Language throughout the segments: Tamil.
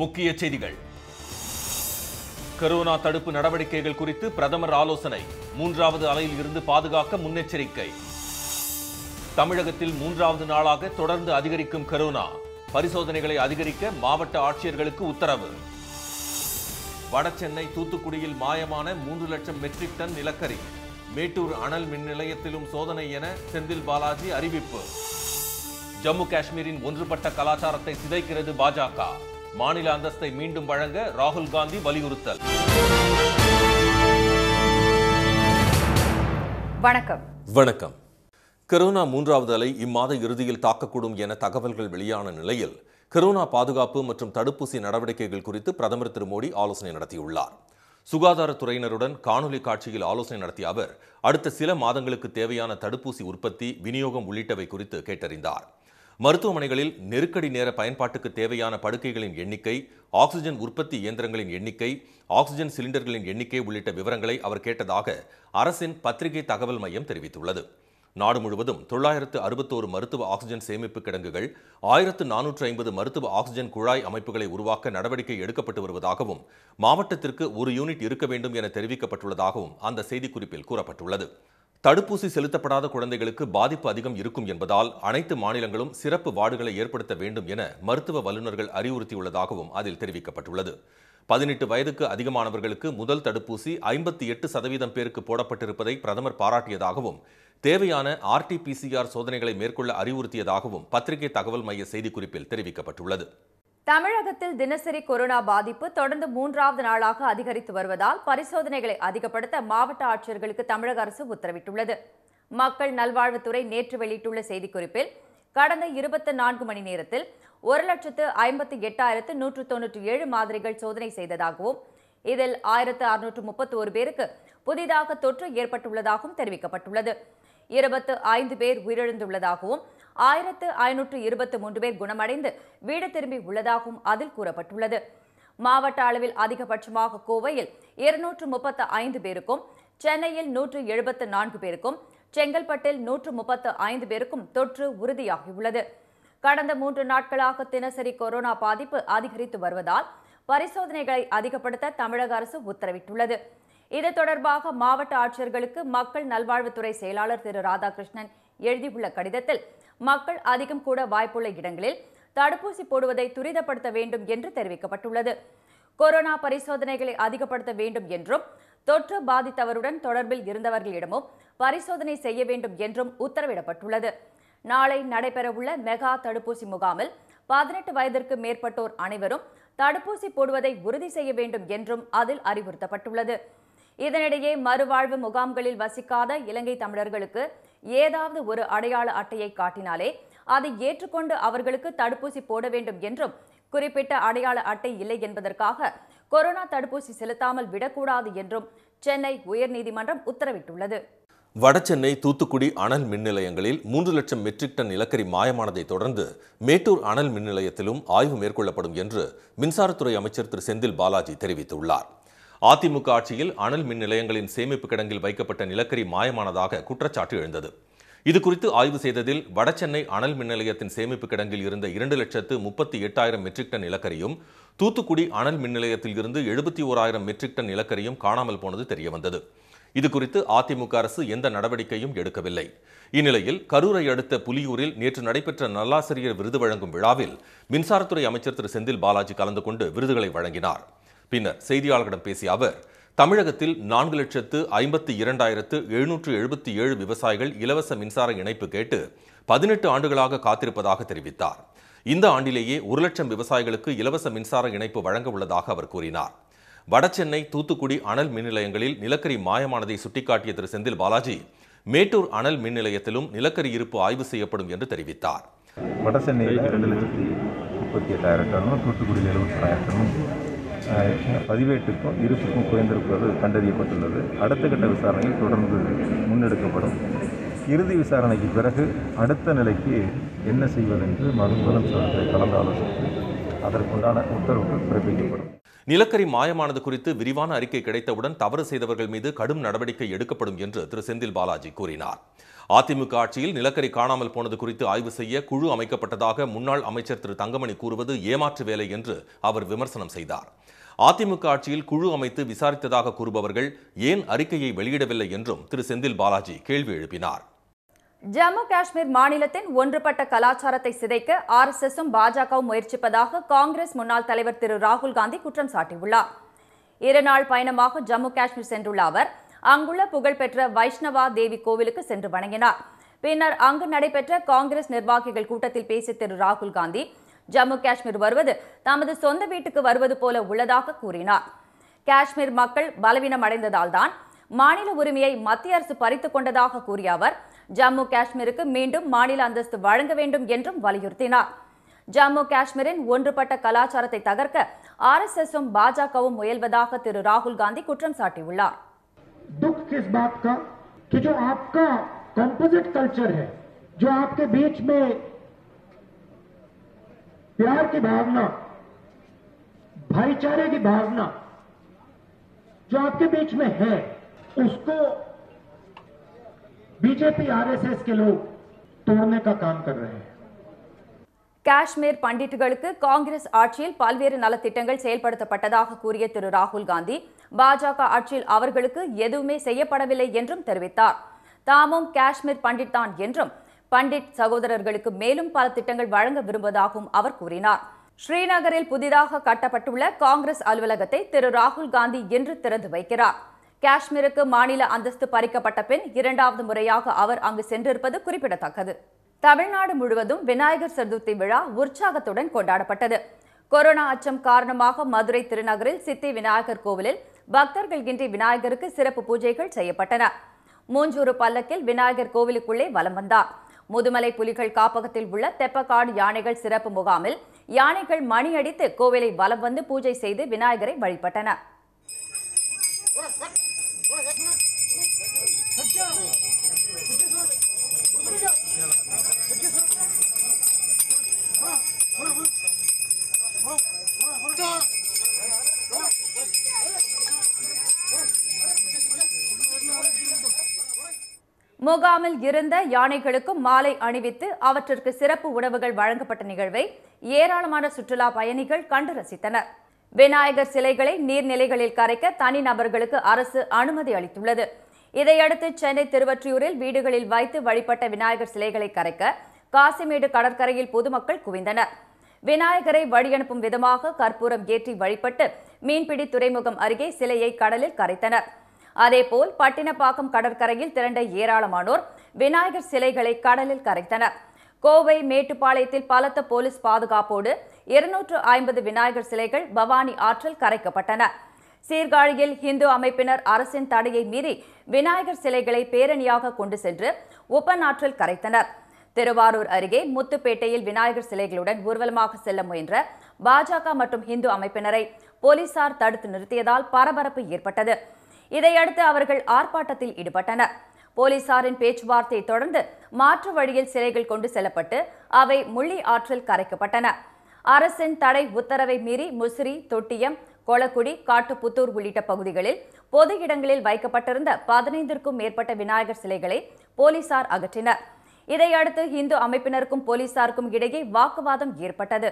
முக்கிய செய்திகள் கரோனா தடுப்பு நடவடிக்கைகள் குறித்து பிரதமர் ஆலோசனை மூன்றாவது அலையில் இருந்து பாதுகாக்க முன்னெச்சரிக்கை தமிழகத்தில் மூன்றாவது நாளாக தொடர்ந்து அதிகரிக்கும் கரோனா பரிசோதனைகளை அதிகரிக்க மாவட்ட ஆட்சியர்களுக்கு உத்தரவு வடசென்னை தூத்துக்குடியில் மாயமான மூன்று லட்சம் மெட்ரிக் டன் நிலக்கரி மேட்டூர் அனல் மின் நிலையத்திலும் சோதனை என செந்தில் பாலாஜி அறிவிப்பு ஜம்மு காஷ்மீரின் ஒன்றுபட்ட கலாச்சாரத்தை சிதைக்கிறது பாஜக மாநில அந்தஸ்தை மீண்டும் வழங்க ராகுல் காந்தி வலியுறுத்தல் வணக்கம் வணக்கம் கரோனா மூன்றாவது அலை இம்மாத இறுதியில் தாக்கக்கூடும் என தகவல்கள் வெளியான நிலையில் கரோனா பாதுகாப்பு மற்றும் தடுப்பூசி நடவடிக்கைகள் குறித்து பிரதமர் திரு மோடி ஆலோசனை நடத்தியுள்ளார் சுகாதாரத்துறையினருடன் காணொலி காட்சியில் ஆலோசனை நடத்திய அவர் அடுத்த சில மாதங்களுக்கு தேவையான தடுப்பூசி உற்பத்தி விநியோகம் உள்ளிட்டவை குறித்து கேட்டறிந்தார் மருத்துவமனைகளில் நெருக்கடி நேர பயன்பாட்டுக்கு தேவையான படுக்கைகளின் எண்ணிக்கை ஆக்சிஜன் உற்பத்தி இயந்திரங்களின் எண்ணிக்கை ஆக்சிஜன் சிலிண்டர்களின் எண்ணிக்கை உள்ளிட்ட விவரங்களை அவர் கேட்டதாக அரசின் பத்திரிகை தகவல் மையம் தெரிவித்துள்ளது நாடு முழுவதும் தொள்ளாயிரத்து அறுபத்தோரு மருத்துவ ஆக்சிஜன் சேமிப்பு கிடங்குகள் ஆயிரத்து நானூற்று ஐம்பது மருத்துவ ஆக்சிஜன் குழாய் அமைப்புகளை உருவாக்க நடவடிக்கை எடுக்கப்பட்டு வருவதாகவும் மாவட்டத்திற்கு ஒரு யூனிட் இருக்க வேண்டும் என தெரிவிக்கப்பட்டுள்ளதாகவும் அந்த செய்திக்குறிப்பில் கூறப்பட்டுள்ளது தடுப்பூசி செலுத்தப்படாத குழந்தைகளுக்கு பாதிப்பு அதிகம் இருக்கும் என்பதால் அனைத்து மாநிலங்களும் சிறப்பு வார்டுகளை ஏற்படுத்த வேண்டும் என மருத்துவ வல்லுநர்கள் அறிவுறுத்தியுள்ளதாகவும் அதில் தெரிவிக்கப்பட்டுள்ளது பதினெட்டு வயதுக்கு அதிகமானவர்களுக்கு முதல் தடுப்பூசி ஐம்பத்தி எட்டு சதவீதம் பேருக்கு போடப்பட்டிருப்பதை பிரதமர் பாராட்டியதாகவும் தேவையான ஆர்டிபிசிஆர் சோதனைகளை மேற்கொள்ள அறிவுறுத்தியதாகவும் பத்திரிகை தகவல் மைய செய்திக்குறிப்பில் தெரிவிக்கப்பட்டுள்ளது தமிழகத்தில் தினசரி கொரோனா பாதிப்பு தொடர்ந்து மூன்றாவது நாளாக அதிகரித்து வருவதால் பரிசோதனைகளை அதிகப்படுத்த மாவட்ட ஆட்சியர்களுக்கு தமிழக அரசு உத்தரவிட்டுள்ளது மக்கள் நல்வாழ்வுத்துறை நேற்று வெளியிட்டுள்ள செய்திக்குறிப்பில் கடந்த இருபத்தி நான்கு மணி நேரத்தில் ஒரு லட்சத்து ஐம்பத்தி எட்டாயிரத்து நூற்று தொன்னூற்றி ஏழு மாதிரிகள் சோதனை செய்ததாகவும் இதில் ஆயிரத்து அறுநூற்று முப்பத்தி ஒரு பேருக்கு புதிதாக தொற்று ஏற்பட்டுள்ளதாகவும் தெரிவிக்கப்பட்டுள்ளது இருபத்து ஐந்து பேர் உயிரிழந்துள்ளதாகவும் ஆயிரத்து ஐநூற்று இருபத்து மூன்று பேர் குணமடைந்து வீடு திரும்பி உள்ளதாகவும் அதில் கூறப்பட்டுள்ளது மாவட்ட அளவில் அதிகபட்சமாக கோவையில் இருநூற்று முப்பத்து ஐந்து பேருக்கும் சென்னையில் நூற்று எழுபத்து நான்கு பேருக்கும் செங்கல்பட்டில் நூற்று முப்பத்து ஐந்து பேருக்கும் தொற்று உறுதியாகியுள்ளது கடந்த மூன்று நாட்களாக தினசரி கொரோனா பாதிப்பு அதிகரித்து வருவதால் பரிசோதனைகளை அதிகப்படுத்த தமிழக அரசு உத்தரவிட்டுள்ளது இது தொடர்பாக மாவட்ட ஆட்சியர்களுக்கு மக்கள் நல்வாழ்வுத்துறை செயலாளர் திரு ராதாகிருஷ்ணன் எழுதியுள்ள கடிதத்தில் மக்கள் அதிகம் கூட வாய்ப்புள்ள இடங்களில் தடுப்பூசி போடுவதை துரிதப்படுத்த வேண்டும் என்று தெரிவிக்கப்பட்டுள்ளது கொரோனா பரிசோதனைகளை அதிகப்படுத்த வேண்டும் என்றும் தொற்று பாதித்தவருடன் தொடர்பில் இருந்தவர்களிடமும் பரிசோதனை செய்ய வேண்டும் என்றும் உத்தரவிடப்பட்டுள்ளது நாளை நடைபெறவுள்ள மெகா தடுப்பூசி முகாமில் பதினெட்டு வயதிற்கு மேற்பட்டோர் அனைவரும் தடுப்பூசி போடுவதை உறுதி செய்ய வேண்டும் என்றும் அதில் அறிவுறுத்தப்பட்டுள்ளது இதனிடையே மறுவாழ்வு முகாம்களில் வசிக்காத இலங்கை தமிழர்களுக்கு ஏதாவது ஒரு அடையாள அட்டையை காட்டினாலே அதை ஏற்றுக்கொண்டு அவர்களுக்கு தடுப்பூசி போட வேண்டும் என்றும் குறிப்பிட்ட அடையாள அட்டை இல்லை என்பதற்காக கொரோனா தடுப்பூசி செலுத்தாமல் விடக்கூடாது என்றும் சென்னை உயர்நீதிமன்றம் உத்தரவிட்டுள்ளது வடசென்னை தூத்துக்குடி அனல் மின் நிலையங்களில் மூன்று லட்சம் மெட்ரிக் டன் நிலக்கரி மாயமானதை தொடர்ந்து மேட்டூர் அனல் மின் நிலையத்திலும் ஆய்வு மேற்கொள்ளப்படும் என்று மின்சாரத்துறை அமைச்சர் திரு செந்தில் பாலாஜி தெரிவித்துள்ளார் அதிமுக ஆட்சியில் அனல் மின் நிலையங்களின் சேமிப்பு கிடங்கில் வைக்கப்பட்ட நிலக்கரி மாயமானதாக குற்றச்சாட்டு எழுந்தது இதுகுறித்து ஆய்வு செய்ததில் வடசென்னை அனல் மின் நிலையத்தின் சேமிப்பு கிடங்கில் இருந்த இரண்டு லட்சத்து முப்பத்தி எட்டாயிரம் மெட்ரிக் டன் நிலக்கரியும் தூத்துக்குடி அனல் மின் நிலையத்தில் இருந்து எழுபத்தி ஓராயிரம் மெட்ரிக் டன் நிலக்கரியும் காணாமல் போனது தெரியவந்தது இதுகுறித்து அதிமுக அரசு எந்த நடவடிக்கையும் எடுக்கவில்லை இந்நிலையில் கரூரை அடுத்த புலியூரில் நேற்று நடைபெற்ற நல்லாசிரியர் விருது வழங்கும் விழாவில் மின்சாரத்துறை அமைச்சர் திரு செந்தில் பாலாஜி கலந்து கொண்டு விருதுகளை வழங்கினார் பின்னர் செய்தியாளர்களிடம் பேசிய அவர் தமிழகத்தில் நான்கு லட்சத்து ஐம்பத்தி இரண்டாயிரத்து எழுநூற்று எழுபத்தி ஏழு விவசாயிகள் இலவச மின்சார இணைப்பு கேட்டு பதினெட்டு ஆண்டுகளாக காத்திருப்பதாக தெரிவித்தார் இந்த ஆண்டிலேயே ஒரு லட்சம் விவசாயிகளுக்கு இலவச மின்சார இணைப்பு வழங்க உள்ளதாக அவர் கூறினார் வடசென்னை தூத்துக்குடி அனல் மின் நிலையங்களில் நிலக்கரி மாயமானதை சுட்டிக்காட்டிய திரு செந்தில் பாலாஜி மேட்டூர் அனல் மின் நிலையத்திலும் நிலக்கரி இருப்பு ஆய்வு செய்யப்படும் என்று தெரிவித்தார் வடசென்னையில் ரெண்டு லட்சத்தி முப்பத்தி எட்டாயிரம் டன்னும் தூத்துக்குடியில் ஆயிரம் டன்னும் பதிவேட்டுக்கும் இருப்புக்கும் குறைந்திருப்பது கண்டறியப்பட்டுள்ளது அடுத்த கட்ட விசாரணையில் தொடர்ந்து முன்னெடுக்கப்படும் இறுதி விசாரணைக்கு பிறகு அடுத்த நிலைக்கு என்ன செய்வதென்று மருந்துவளம் சார்ந்த கலந்தாலோசித்து அதற்குண்டான உத்தரவுகள் பிறப்பிக்கப்படும் நிலக்கரி மாயமானது குறித்து விரிவான அறிக்கை கிடைத்தவுடன் தவறு செய்தவர்கள் மீது கடும் நடவடிக்கை எடுக்கப்படும் என்று திரு செந்தில் பாலாஜி கூறினார் அதிமுக ஆட்சியில் நிலக்கரி காணாமல் போனது குறித்து ஆய்வு செய்ய குழு அமைக்கப்பட்டதாக முன்னாள் அமைச்சர் திரு தங்கமணி கூறுவது ஏமாற்று வேலை என்று அவர் விமர்சனம் செய்தார் அதிமுக ஆட்சியில் குழு அமைத்து விசாரித்ததாக கூறுபவர்கள் ஏன் அறிக்கையை வெளியிடவில்லை என்றும் திரு செந்தில் பாலாஜி கேள்வி எழுப்பினார் ஜம்மு காஷ்மீர் மாநிலத்தின் ஒன்றுபட்ட கலாச்சாரத்தை சிதைக்க ஆர் எஸ் எஸும் பாஜகவும் முயற்சிப்பதாக காங்கிரஸ் முன்னாள் தலைவர் திரு ராகுல் காந்தி குற்றம் சாட்டியுள்ளார் இருநாள் பயணமாக ஜம்மு காஷ்மீர் சென்றுள்ள அவர் அங்குள்ள புகழ்பெற்ற வைஷ்ணவா தேவி கோவிலுக்கு சென்று வணங்கினார் பின்னர் அங்கு நடைபெற்ற காங்கிரஸ் நிர்வாகிகள் கூட்டத்தில் பேசிய திரு ராகுல் காந்தி ஜம்மு காஷ்மீர் வருவது தமது சொந்த வீட்டுக்கு வருவது போல உள்ளதாக கூறினார் காஷ்மீர் மக்கள் பலவீனம் அடைந்ததால் தான் மாநில உரிமையை மத்திய அரசு பறித்துக் கொண்டதாக கூறிய அவர் ஜம்மு காஷ்மீருக்கு மீண்டும் மாநில அந்தஸ்து வழங்க வேண்டும் என்றும் வலியுறுத்தினார் ஜம்மு காஷ்மீரின் ஒன்றுபட்ட கலாச்சாரத்தை தகர்க்க ஆர் எஸ் ஆர்எஸ்எஸும் பாஜகவும் முயல்வதாக திரு ராகுல் காந்தி குற்றம் சாட்டியுள்ளார் कि जो आपका कंपोजिट कल्चर है जो आपके बीच में प्यार की भावना भाईचारे की भावना जो आपके बीच में है उसको बीजेपी आरएसएस के लोग तोड़ने का काम कर रहे हैं காஷ்மீர் பண்டிட்டுகளுக்கு காங்கிரஸ் ஆட்சியில் பல்வேறு நலத்திட்டங்கள் செயல்படுத்தப்பட்டதாக கூறிய திரு ராகுல் காந்தி பாஜக ஆட்சியில் அவர்களுக்கு எதுவுமே செய்யப்படவில்லை என்றும் தெரிவித்தார் தாமும் காஷ்மீர் பண்டிட் தான் என்றும் பண்டிட் சகோதரர்களுக்கு மேலும் பல திட்டங்கள் வழங்க விரும்புவதாகவும் அவர் கூறினார் ஸ்ரீநகரில் புதிதாக கட்டப்பட்டுள்ள காங்கிரஸ் அலுவலகத்தை திரு ராகுல் காந்தி இன்று திறந்து வைக்கிறார் காஷ்மீருக்கு மாநில அந்தஸ்து பறிக்கப்பட்ட பின் இரண்டாவது முறையாக அவர் அங்கு சென்றிருப்பது குறிப்பிடத்தக்கது தமிழ்நாடு முழுவதும் விநாயகர் சதுர்த்தி விழா உற்சாகத்துடன் கொண்டாடப்பட்டது கொரோனா அச்சம் காரணமாக மதுரை திருநகரில் சித்தி விநாயகர் கோவிலில் பக்தர்கள் இன்றி விநாயகருக்கு சிறப்பு பூஜைகள் செய்யப்பட்டன மூஞ்சூறு பல்லக்கில் விநாயகர் கோவிலுக்குள்ளே வலம் வந்தார் முதுமலை புலிகள் காப்பகத்தில் உள்ள தெப்பக்காடு யானைகள் சிறப்பு முகாமில் யானைகள் மணியடித்து கோவிலை வலம் வந்து பூஜை செய்து விநாயகரை வழிபட்டனர் முகாமில் இருந்த யானைகளுக்கும் மாலை அணிவித்து அவற்றிற்கு சிறப்பு உணவுகள் வழங்கப்பட்ட நிகழ்வை ஏராளமான சுற்றுலா பயணிகள் கண்டு ரசித்தனர் விநாயகர் சிலைகளை நீர்நிலைகளில் கரைக்க தனிநபர்களுக்கு அரசு அனுமதி அளித்துள்ளது இதையடுத்து சென்னை திருவற்றியூரில் வீடுகளில் வைத்து வழிபட்ட விநாயகர் சிலைகளை கரைக்க காசிமேடு கடற்கரையில் பொதுமக்கள் குவிந்தனர் விநாயகரை வழியனுப்பும் விதமாக கற்பூரம் ஏற்றி வழிபட்டு மீன்பிடி துறைமுகம் அருகே சிலையை கடலில் கரைத்தனா் அதேபோல் பட்டினப்பாக்கம் கடற்கரையில் திரண்ட ஏராளமானோர் விநாயகர் சிலைகளை கடலில் கரைத்தனர் கோவை மேட்டுப்பாளையத்தில் பலத்த போலீஸ் பாதுகாப்போடு இருநூற்று ஐம்பது விநாயகர் சிலைகள் பவானி ஆற்றில் கரைக்கப்பட்டன சீர்காழியில் இந்து அமைப்பினர் அரசின் தடையை மீறி விநாயகர் சிலைகளை பேரணியாக கொண்டு சென்று உப்பநாற்றில் கரைத்தனர் திருவாரூர் அருகே முத்துப்பேட்டையில் விநாயகர் சிலைகளுடன் ஊர்வலமாக செல்ல முயன்ற பாஜக மற்றும் இந்து அமைப்பினரை போலீசார் தடுத்து நிறுத்தியதால் பரபரப்பு ஏற்பட்டது இதையடுத்து அவர்கள் ஆர்ப்பாட்டத்தில் ஈடுபட்டனர் போலீசாரின் பேச்சுவார்த்தை தொடர்ந்து மாற்று வழியில் சிலைகள் கொண்டு செல்லப்பட்டு அவை முள்ளி ஆற்றில் கரைக்கப்பட்டன அரசின் தடை உத்தரவை மீறி முசிறி தொட்டியம் கொளக்குடி காட்டுப்புத்தூர் உள்ளிட்ட பகுதிகளில் பொது இடங்களில் வைக்கப்பட்டிருந்த பதினைந்திற்கும் மேற்பட்ட விநாயகர் சிலைகளை போலீசார் அகற்றினர் இதையடுத்து இந்து அமைப்பினருக்கும் போலீசாருக்கும் இடையே வாக்குவாதம் ஏற்பட்டது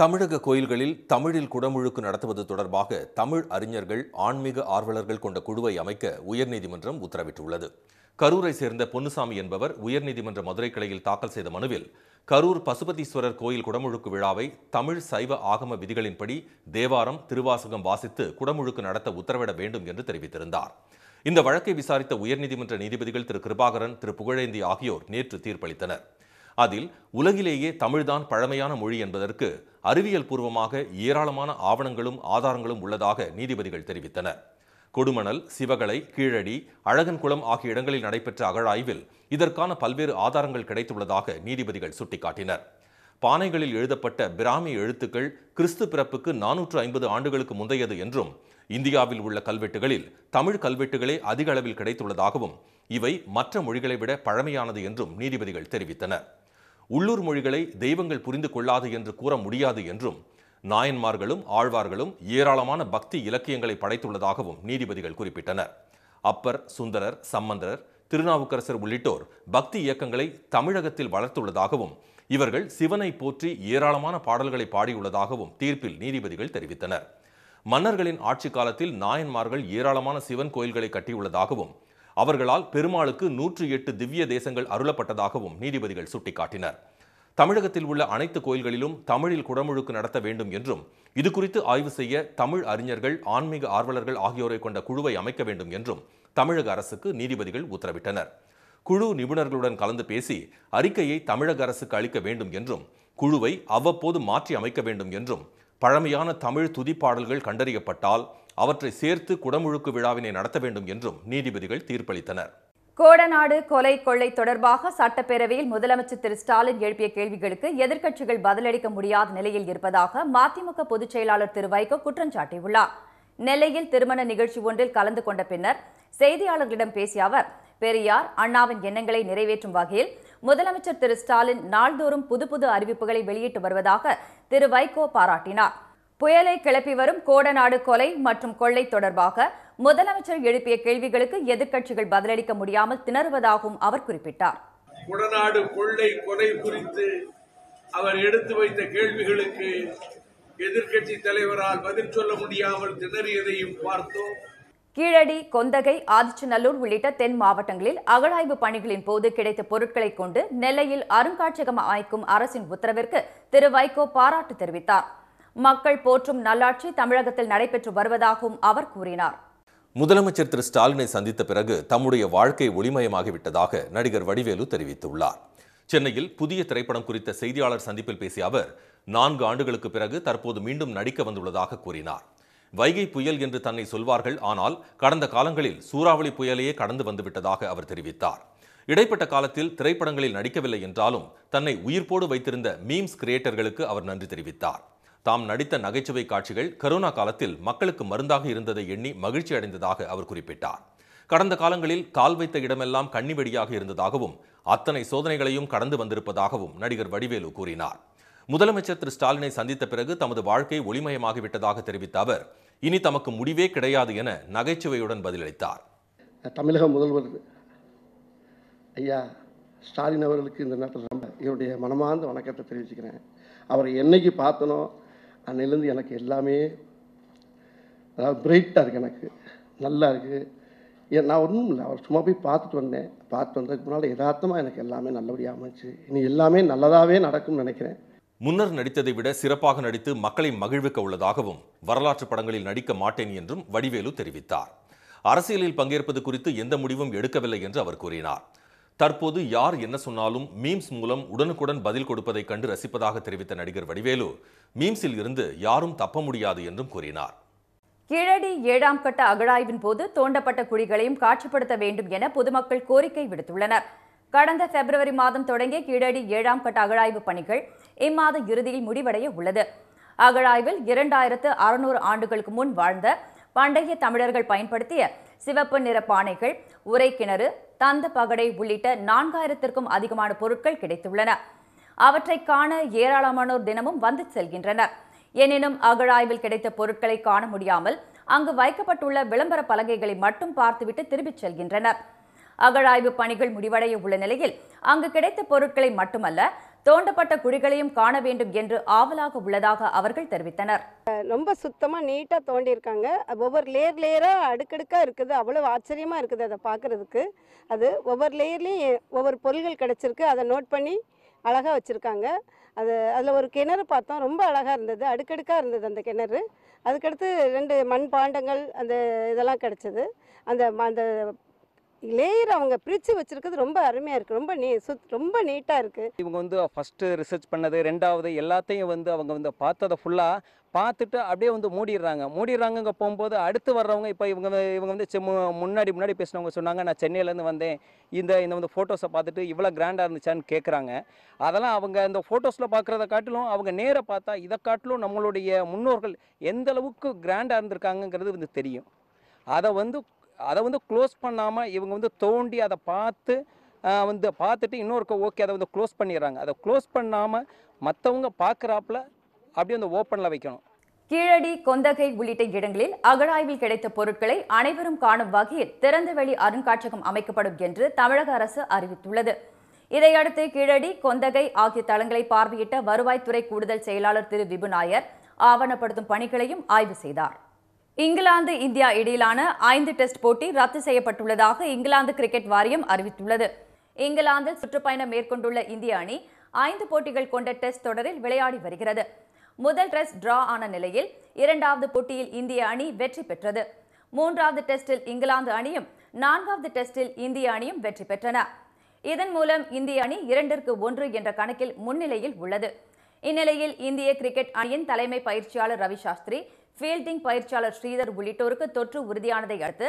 தமிழக கோயில்களில் தமிழில் குடமுழுக்கு நடத்துவது தொடர்பாக தமிழ் அறிஞர்கள் ஆன்மீக ஆர்வலர்கள் கொண்ட குழுவை அமைக்க உயர்நீதிமன்றம் உத்தரவிட்டுள்ளது கரூரை சேர்ந்த பொன்னுசாமி என்பவர் உயர்நீதிமன்ற மதுரை கிளையில் தாக்கல் செய்த மனுவில் கரூர் பசுபதீஸ்வரர் கோயில் குடமுழுக்கு விழாவை தமிழ் சைவ ஆகம விதிகளின்படி தேவாரம் திருவாசகம் வாசித்து குடமுழுக்கு நடத்த உத்தரவிட வேண்டும் என்று தெரிவித்திருந்தார் இந்த வழக்கை விசாரித்த உயர்நீதிமன்ற நீதிபதிகள் திரு கிருபாகரன் திரு புகழேந்தி ஆகியோர் நேற்று தீர்ப்பளித்தனர் அதில் உலகிலேயே தமிழ்தான் பழமையான மொழி என்பதற்கு அறிவியல் பூர்வமாக ஏராளமான ஆவணங்களும் ஆதாரங்களும் உள்ளதாக நீதிபதிகள் தெரிவித்தனர் கொடுமணல் சிவகலை கீழடி அழகன்குளம் ஆகிய இடங்களில் நடைபெற்ற அகழாய்வில் இதற்கான பல்வேறு ஆதாரங்கள் கிடைத்துள்ளதாக நீதிபதிகள் சுட்டிக்காட்டினர் பானைகளில் எழுதப்பட்ட பிராமி எழுத்துக்கள் கிறிஸ்து பிறப்புக்கு நானூற்று ஐம்பது ஆண்டுகளுக்கு முந்தையது என்றும் இந்தியாவில் உள்ள கல்வெட்டுகளில் தமிழ் கல்வெட்டுகளே அதிக அளவில் கிடைத்துள்ளதாகவும் இவை மற்ற மொழிகளை விட பழமையானது என்றும் நீதிபதிகள் தெரிவித்தனர் உள்ளூர் மொழிகளை தெய்வங்கள் புரிந்து கொள்ளாது என்று கூற முடியாது என்றும் நாயன்மார்களும் ஆழ்வார்களும் ஏராளமான பக்தி இலக்கியங்களை படைத்துள்ளதாகவும் நீதிபதிகள் குறிப்பிட்டனர் அப்பர் சுந்தரர் சம்பந்தரர் திருநாவுக்கரசர் உள்ளிட்டோர் பக்தி இயக்கங்களை தமிழகத்தில் வளர்த்துள்ளதாகவும் இவர்கள் சிவனை போற்றி ஏராளமான பாடல்களை பாடியுள்ளதாகவும் தீர்ப்பில் நீதிபதிகள் தெரிவித்தனர் மன்னர்களின் ஆட்சி காலத்தில் நாயன்மார்கள் ஏராளமான சிவன் கோயில்களை கட்டியுள்ளதாகவும் அவர்களால் பெருமாளுக்கு நூற்றி எட்டு திவ்ய தேசங்கள் அருளப்பட்டதாகவும் நீதிபதிகள் சுட்டிக்காட்டினர் தமிழகத்தில் உள்ள அனைத்து கோயில்களிலும் தமிழில் குடமுழுக்கு நடத்த வேண்டும் என்றும் இது குறித்து ஆய்வு செய்ய தமிழ் அறிஞர்கள் ஆன்மீக ஆர்வலர்கள் ஆகியோரை கொண்ட குழுவை அமைக்க வேண்டும் என்றும் தமிழக அரசுக்கு நீதிபதிகள் உத்தரவிட்டனர் குழு நிபுணர்களுடன் கலந்து பேசி அறிக்கையை தமிழக அரசுக்கு அளிக்க வேண்டும் என்றும் குழுவை அவ்வப்போது மாற்றி அமைக்க வேண்டும் என்றும் பழமையான தமிழ் துதிப்பாடல்கள் கண்டறியப்பட்டால் அவற்றை சேர்த்து குடமுழுக்கு விழாவினை நடத்த வேண்டும் என்றும் நீதிபதிகள் தீர்ப்பளித்தனர் கோடநாடு கொலை கொள்ளை தொடர்பாக சட்டப்பேரவையில் முதலமைச்சர் திரு ஸ்டாலின் எழுப்பிய கேள்விகளுக்கு எதிர்க்கட்சிகள் பதிலளிக்க முடியாத நிலையில் இருப்பதாக மதிமுக பொதுச் செயலாளர் திரு வைகோ குற்றம் சாட்டியுள்ளார் நெல்லையில் திருமண நிகழ்ச்சி ஒன்றில் கலந்து கொண்ட பின்னர் செய்தியாளர்களிடம் பேசிய அவர் பெரியார் அண்ணாவின் எண்ணங்களை நிறைவேற்றும் வகையில் முதலமைச்சர் திரு ஸ்டாலின் நாள்தோறும் புது புது அறிவிப்புகளை வெளியிட்டு வருவதாக திரு வைகோ பாராட்டினார் புயலை கிளப்பி வரும் கோடநாடு கொலை மற்றும் கொள்ளை தொடர்பாக முதலமைச்சர் எழுப்பிய கேள்விகளுக்கு எதிர்க்கட்சிகள் பதிலளிக்க முடியாமல் திணறுவதாகவும் அவர் குறிப்பிட்டார் கொடநாடு கொள்ளை கொலை குறித்து அவர் எடுத்து வைத்த கேள்விகளுக்கு எதிர்க்கட்சி தலைவரால் பதில் சொல்ல முடியாமல் திணறியதையும் பார்த்தோம் கீழடி கொந்தகை ஆதிச்சநல்லூர் உள்ளிட்ட தென் மாவட்டங்களில் அகழாய்வு பணிகளின் போது கிடைத்த பொருட்களை கொண்டு நெல்லையில் அருங்காட்சியகம் அமைக்கும் அரசின் உத்தரவிற்கு திரு வைகோ பாராட்டு தெரிவித்தார் மக்கள் போற்றும் நல்லாட்சி தமிழகத்தில் நடைபெற்று வருவதாகவும் அவர் கூறினார் முதலமைச்சர் திரு ஸ்டாலினை சந்தித்த பிறகு தம்முடைய வாழ்க்கை ஒளிமயமாகிவிட்டதாக நடிகர் வடிவேலு தெரிவித்துள்ளார் சென்னையில் புதிய திரைப்படம் குறித்த செய்தியாளர் சந்திப்பில் பேசிய அவர் நான்கு ஆண்டுகளுக்கு பிறகு தற்போது மீண்டும் நடிக்க வந்துள்ளதாக கூறினார் வைகை புயல் என்று தன்னை சொல்வார்கள் ஆனால் கடந்த காலங்களில் சூறாவளி புயலையே கடந்து வந்துவிட்டதாக அவர் தெரிவித்தார் இடைப்பட்ட காலத்தில் திரைப்படங்களில் நடிக்கவில்லை என்றாலும் தன்னை உயிர்ப்போடு வைத்திருந்த மீம்ஸ் கிரியேட்டர்களுக்கு அவர் நன்றி தெரிவித்தார் தாம் நடித்த நகைச்சுவை காட்சிகள் கரோனா காலத்தில் மக்களுக்கு மருந்தாக இருந்ததை எண்ணி மகிழ்ச்சி அடைந்ததாக அவர் குறிப்பிட்டார் கடந்த காலங்களில் கால் வைத்த இடமெல்லாம் கண்ணிவெடியாக இருந்ததாகவும் அத்தனை சோதனைகளையும் கடந்து வந்திருப்பதாகவும் நடிகர் வடிவேலு கூறினார் முதலமைச்சர் திரு ஸ்டாலினை சந்தித்த பிறகு தமது வாழ்க்கை ஒளிமயமாகிவிட்டதாக தெரிவித்த அவர் இனி தமக்கு முடிவே கிடையாது என நகைச்சுவையுடன் பதிலளித்தார் தமிழக முதல்வர் ஐயா ஸ்டாலின் அவர்களுக்கு இந்த நேரத்தில் ரொம்ப என்னுடைய மனமார்ந்த வணக்கத்தை தெரிவிச்சுக்கிறேன் அவரை என்னைக்கு பார்த்தனோ அன்னையிலேருந்து எனக்கு எல்லாமே அதாவது பிரைட்டாக இருக்குது எனக்கு நல்லா இருக்குது ஏன் நான் ஒன்றும் இல்லை அவர் சும்மா போய் பார்த்துட்டு வந்தேன் பார்த்துட்டு வந்ததுக்கு முன்னால் யதார்த்தமாக எனக்கு எல்லாமே நல்லபடியாக அமைச்சு இனி எல்லாமே நல்லதாகவே நடக்கும்னு நினைக்கிறேன் முன்னர் நடித்ததை விட சிறப்பாக நடித்து மக்களை மகிழ்விக்க உள்ளதாகவும் வரலாற்று படங்களில் நடிக்க மாட்டேன் என்றும் வடிவேலு தெரிவித்தார் அரசியலில் பங்கேற்பது குறித்து எந்த முடிவும் எடுக்கவில்லை என்று அவர் கூறினார் தற்போது யார் என்ன சொன்னாலும் மீம்ஸ் மூலம் உடனுக்குடன் பதில் கொடுப்பதை கண்டு ரசிப்பதாக தெரிவித்த நடிகர் வடிவேலு மீம்ஸில் இருந்து யாரும் தப்ப முடியாது என்றும் கூறினார் கீழடி ஏழாம் கட்ட அகழாய்வின் போது தோண்டப்பட்ட குழிகளையும் காட்சிப்படுத்த வேண்டும் என பொதுமக்கள் கோரிக்கை விடுத்துள்ளனர் கடந்த பிப்ரவரி மாதம் தொடங்கிய கீழடி ஏழாம் கட்ட அகழாய்வு பணிகள் இம்மாத இறுதியில் முடிவடைய உள்ளது அகழாய்வில் இரண்டாயிரத்து அறுநூறு ஆண்டுகளுக்கு முன் வாழ்ந்த பண்டைய தமிழர்கள் பயன்படுத்திய சிவப்பு நிற பானைகள் உரை கிணறு தந்த பகடை உள்ளிட்ட நான்காயிரத்திற்கும் அதிகமான பொருட்கள் கிடைத்துள்ளன அவற்றை காண ஏராளமானோர் தினமும் வந்து செல்கின்றனர் எனினும் அகழாய்வில் கிடைத்த பொருட்களை காண முடியாமல் அங்கு வைக்கப்பட்டுள்ள விளம்பர பலகைகளை மட்டும் பார்த்துவிட்டு திரும்பிச் செல்கின்றனர் அகழாய்வு பணிகள் முடிவடைய உள்ள நிலையில் அங்கு கிடைத்த பொருட்களை மட்டுமல்ல தோண்டப்பட்ட குழிகளையும் காண வேண்டும் என்று ஆவலாக உள்ளதாக அவர்கள் தெரிவித்தனர் ரொம்ப சுத்தமாக நீட்டாக தோண்டியிருக்காங்க ஒவ்வொரு லேயர் லேயராக அடுக்கடுக்காக இருக்குது அவ்வளோ ஆச்சரியமாக இருக்குது அதை பாக்குறதுக்கு அது ஒவ்வொரு லேயர்லேயும் ஒவ்வொரு பொருள்கள் கிடச்சிருக்கு அதை நோட் பண்ணி அழகாக வச்சுருக்காங்க அது அதில் ஒரு கிணறு பார்த்தோம் ரொம்ப அழகாக இருந்தது அடுக்கடுக்காக இருந்தது அந்த கிணறு அதுக்கடுத்து ரெண்டு மண் பாண்டங்கள் அந்த இதெல்லாம் கிடச்சிது அந்த அந்த லேயர் அவங்க பிரித்து வச்சுருக்கிறது ரொம்ப அருமையாக இருக்குது ரொம்ப நீ சுத் ரொம்ப நீட்டாக இருக்குது இவங்க வந்து ஃபஸ்ட்டு ரிசர்ச் பண்ணது ரெண்டாவது எல்லாத்தையும் வந்து அவங்க வந்து பார்த்ததை ஃபுல்லாக பார்த்துட்டு அப்படியே வந்து மூடிடுறாங்க மூடிடுறாங்க போகும்போது அடுத்து வர்றவங்க இப்போ இவங்க இவங்க வந்து முன்னாடி முன்னாடி பேசினவங்க சொன்னாங்க நான் சென்னையிலேருந்து வந்தேன் இந்த இந்த வந்து ஃபோட்டோஸை பார்த்துட்டு இவ்வளோ கிராண்டாக இருந்துச்சான்னு கேட்குறாங்க அதெல்லாம் அவங்க இந்த ஃபோட்டோஸில் பார்க்குறத காட்டிலும் அவங்க நேராக பார்த்தா இதை காட்டிலும் நம்மளுடைய முன்னோர்கள் எந்த அளவுக்கு கிராண்டாக இருந்திருக்காங்கங்கிறது வந்து தெரியும் அதை வந்து அதை வந்து க்ளோஸ் பண்ணாமல் இவங்க வந்து தோண்டி அதை பார்த்து வந்து பார்த்துட்டு இன்னொருக்க ஓகே அதை வந்து க்ளோஸ் பண்ணிடுறாங்க அதை க்ளோஸ் பண்ணாமல் மற்றவங்க பார்க்குறாப்புல அப்படியே அந்த ஓப்பனில் வைக்கணும் கீழடி கொந்தகை உள்ளிட்ட இடங்களில் அகழாய்வில் கிடைத்த பொருட்களை அனைவரும் காணும் வகையில் திறந்தவெளி அருங்காட்சியகம் அமைக்கப்படும் என்று தமிழக அரசு அறிவித்துள்ளது இதையடுத்து கீழடி கொந்தகை ஆகிய தளங்களை பார்வையிட்ட வருவாய்த்துறை கூடுதல் செயலாளர் திரு விபு நாயர் ஆவணப்படுத்தும் பணிகளையும் ஆய்வு செய்தார் இங்கிலாந்து இந்தியா இடையிலான ஐந்து டெஸ்ட் போட்டி ரத்து செய்யப்பட்டுள்ளதாக இங்கிலாந்து கிரிக்கெட் வாரியம் அறிவித்துள்ளது இங்கிலாந்தில் சுற்றுப்பயணம் மேற்கொண்டுள்ள இந்திய அணி ஐந்து போட்டிகள் கொண்ட டெஸ்ட் தொடரில் விளையாடி வருகிறது முதல் டெஸ்ட் டிரா ஆன நிலையில் இரண்டாவது போட்டியில் இந்திய அணி வெற்றி பெற்றது மூன்றாவது டெஸ்டில் இங்கிலாந்து அணியும் நான்காவது டெஸ்டில் இந்திய அணியும் வெற்றி பெற்றன இதன் மூலம் இந்திய அணி இரண்டிற்கு ஒன்று என்ற கணக்கில் முன்னிலையில் உள்ளது இந்நிலையில் இந்திய கிரிக்கெட் அணியின் தலைமை பயிற்சியாளர் ரவி சாஸ்திரி ஃபீல்டிங் பயிற்சியாளர் ஸ்ரீதர் உள்ளிட்டோருக்கு தொற்று உறுதியானதை அடுத்து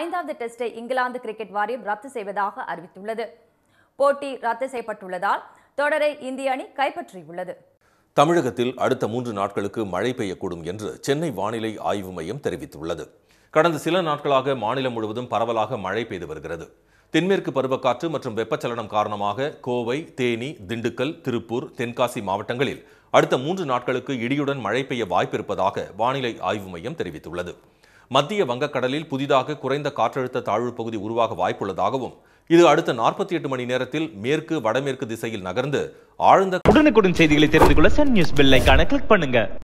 ஐந்தாவது டெஸ்டை இங்கிலாந்து கிரிக்கெட் வாரியம் ரத்து செய்வதாக அறிவித்துள்ளது போட்டி ரத்து செய்யப்பட்டுள்ளதால் தொடரை இந்திய அணி கைப்பற்றியுள்ளது தமிழகத்தில் அடுத்த மூன்று நாட்களுக்கு மழை பெய்யக்கூடும் என்று சென்னை வானிலை ஆய்வு மையம் தெரிவித்துள்ளது கடந்த சில நாட்களாக மாநிலம் முழுவதும் பரவலாக மழை பெய்து வருகிறது தென்மேற்கு பருவக்காற்று மற்றும் வெப்பச்சலனம் காரணமாக கோவை தேனி திண்டுக்கல் திருப்பூர் தென்காசி மாவட்டங்களில் அடுத்த மூன்று நாட்களுக்கு இடியுடன் மழை பெய்ய வாய்ப்பிருப்பதாக வானிலை ஆய்வு மையம் தெரிவித்துள்ளது மத்திய வங்கக்கடலில் புதிதாக குறைந்த காற்றழுத்த தாழ்வு பகுதி உருவாக வாய்ப்புள்ளதாகவும் இது அடுத்த நாற்பத்தி எட்டு மணி நேரத்தில் மேற்கு வடமேற்கு திசையில் நகர்ந்து ஆழ்ந்த உடனுக்குடன் செய்திகளை தெரிந்து கொள்ள சன் நியூஸ் பெல் கிளிக் பண்ணுங்க